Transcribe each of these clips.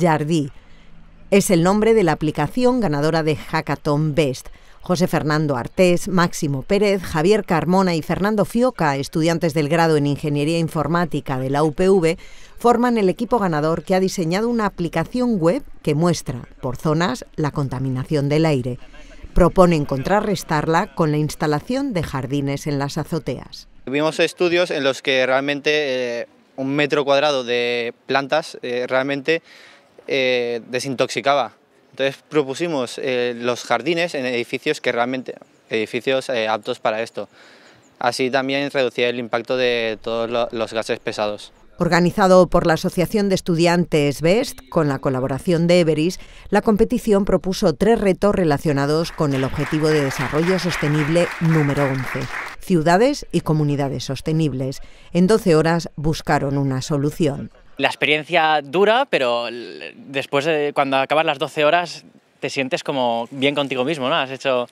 Jardí. Es el nombre de la aplicación ganadora de Hackathon Best. José Fernando Artés, Máximo Pérez, Javier Carmona y Fernando Fioca, estudiantes del grado en Ingeniería Informática de la UPV, forman el equipo ganador que ha diseñado una aplicación web que muestra, por zonas, la contaminación del aire. Proponen contrarrestarla con la instalación de jardines en las azoteas. Vimos estudios en los que realmente eh, un metro cuadrado de plantas eh, realmente eh, desintoxicaba. Entonces propusimos eh, los jardines en edificios que realmente, edificios eh, aptos para esto. Así también reducía el impacto de todos los gases pesados. Organizado por la Asociación de Estudiantes BEST, con la colaboración de Everis, la competición propuso tres retos relacionados con el Objetivo de Desarrollo Sostenible número 11, ciudades y comunidades sostenibles. En 12 horas buscaron una solución. La experiencia dura, pero después, de, cuando acabas las 12 horas, te sientes como bien contigo mismo, ¿no? Has hecho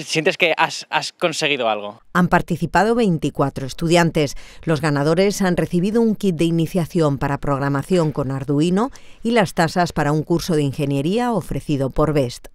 sientes que has, has, conseguido algo. Han participado 24 estudiantes. Los ganadores han recibido un kit de iniciación para programación con Arduino y las tasas para un curso de ingeniería ofrecido por BEST.